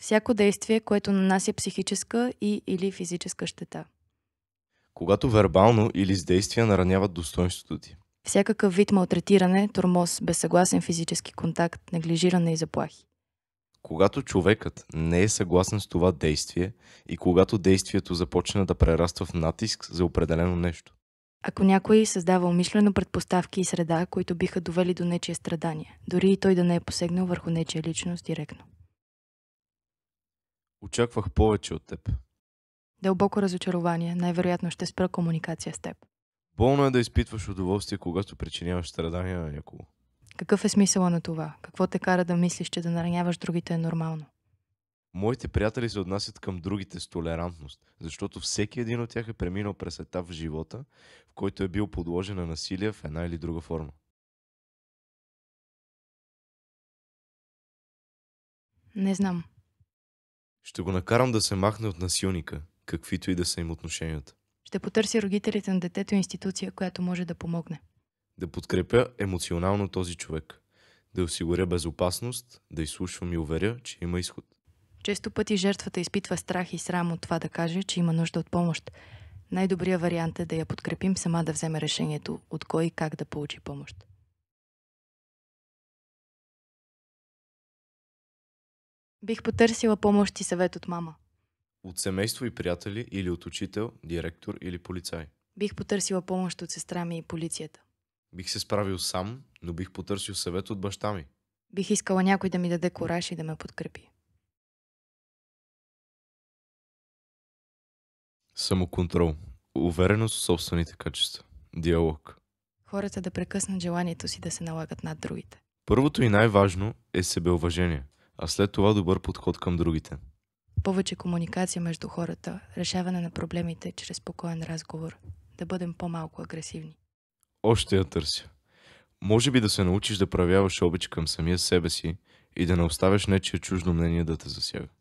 Всяко действие, което нанася психическа и или физическа щета. Когато вербално или с действия нараняват достоинството ти. Всякакъв вид малтретиране, тормоз, безсъгласен физически контакт, неглижиране и заплахи. Когато човекът не е съгласен с това действие и когато действието започне да прераства в натиск за определено нещо. Ако някой създава умишлено предпоставки и среда, които биха довели до нечия страдания, дори и той да не е посегнал върху нечия личност директно. Очаквах повече от теб. Дълбоко разочарование. Най-вероятно ще спра комуникация с теб. Болно е да изпитваш удоволствие, когато причиняваш страдания на някого. Какъв е смисъла на това? Какво те кара да мислиш, че да нараняваш другите е нормално? Моите приятели се отнасят към другите с толерантност, защото всеки един от тях е преминал през етап в живота, в който е бил подложен на насилие в една или друга форма. Не знам. Ще го накарам да се махне от насилника, каквито и да са им отношенията. Ще потърси родителите на детето институция, която може да помогне. Да подкрепя емоционално този човек. Да осигуря безопасност, да изслушвам и уверя, че има изход. Често пъти жертвата изпитва страх и срам от това да каже, че има нужда от помощ. Най-добрият вариант е да я подкрепим сама да вземе решението от кой и как да получи помощ. Бих потърсила помощ и съвет от мама. От семейство и приятели или от учител, директор или полицай. Бих потърсила помощ от сестра ми и полицията. Бих се справил сам, но бих потърсил съвет от баща ми. Бих искала някой да ми даде кораж и да ме подкрепи. Самоконтрол. Увереност в собствените качества. Диалог. Хората да прекъснат желанието си да се налагат над другите. Първото и най-важно е себеуважение – а след това добър подход към другите. Повече комуникация между хората, решаване на проблемите чрез спокоен разговор, да бъдем по-малко агресивни. Още я търся. Може би да се научиш да правяваш обич към самия себе си и да не оставяш нечия чуждо мнение да те засяга.